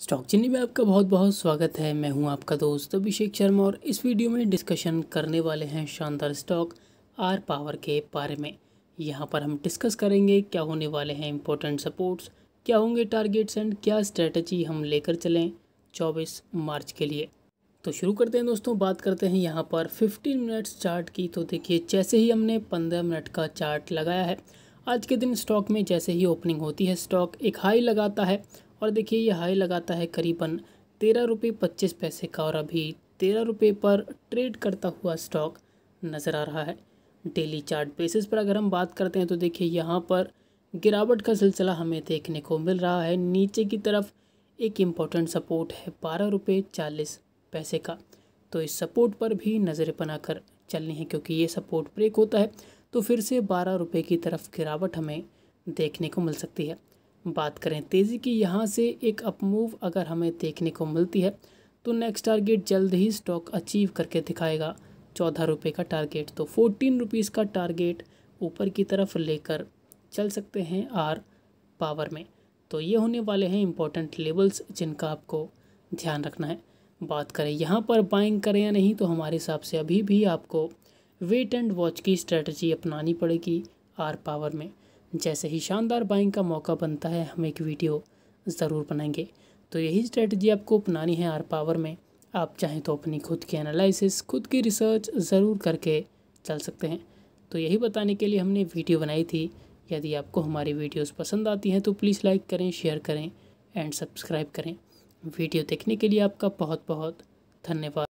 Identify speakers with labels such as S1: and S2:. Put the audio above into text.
S1: stock चिन्नी में आपका बहुत बहुत स्वागत है मैं हूं आपका दोस्त अभिषेक शर्मा और इस वीडियो में डिस्कशन करने वाले हैं शानदार स्टॉक आर पावर के बारे में यहां पर हम डिस्कस करेंगे क्या होने वाले हैं इम्पोर्टेंट सपोर्ट्स क्या होंगे टारगेट्स एंड क्या स्ट्रेटजी हम लेकर चलें चौबीस मार्च के लिए तो शुरू करते हैं दोस्तों बात करते हैं यहाँ पर फिफ्टीन मिनट्स चार्ट की तो देखिए जैसे ही हमने पंद्रह मिनट का चार्ट लगाया है आज के दिन स्टॉक में जैसे ही ओपनिंग होती है स्टॉक एक हाई लगाता है और देखिए ये हाई लगाता है करीबन तेरह रुपये पच्चीस पैसे का और अभी तेरह रुपये पर ट्रेड करता हुआ स्टॉक नज़र आ रहा है डेली चार्ट बेसिस पर अगर हम बात करते हैं तो देखिए यहाँ पर गिरावट का सिलसिला हमें देखने को मिल रहा है नीचे की तरफ एक इम्पॉर्टेंट सपोर्ट है बारह रुपये चालीस पैसे का तो इस सपोर्ट पर भी बना बनाकर चलनी है क्योंकि ये सपोर्ट ब्रेक होता है तो फिर से बारह रुपये की तरफ गिरावट हमें देखने को मिल सकती है बात करें तेज़ी की यहाँ से एक अपमूव अगर हमें देखने को मिलती है तो नेक्स्ट टारगेट जल्द ही स्टॉक अचीव करके दिखाएगा चौदह रुपये का टारगेट तो फोर्टीन रुपीज़ का टारगेट ऊपर की तरफ लेकर चल सकते हैं आर पावर में तो ये होने वाले हैं इंपॉर्टेंट लेवल्स जिनका आपको ध्यान रखना है बात करें यहाँ पर बाइंग करें या नहीं तो हमारे हिसाब से अभी भी आपको वेट एंड वॉच की स्ट्रेटजी अपनानी पड़ेगी आर पावर में जैसे ही शानदार बाइंग का मौका बनता है हम एक वीडियो ज़रूर बनाएंगे तो यही स्ट्रेटजी आपको अपनानी है आर पावर में आप चाहें तो अपनी खुद की एनालिसिस खुद की रिसर्च ज़रूर करके चल सकते हैं तो यही बताने के लिए हमने वीडियो बनाई थी यदि आपको हमारी वीडियोस पसंद आती हैं तो प्लीज़ लाइक करें शेयर करें एंड सब्सक्राइब करें वीडियो देखने के लिए आपका बहुत बहुत धन्यवाद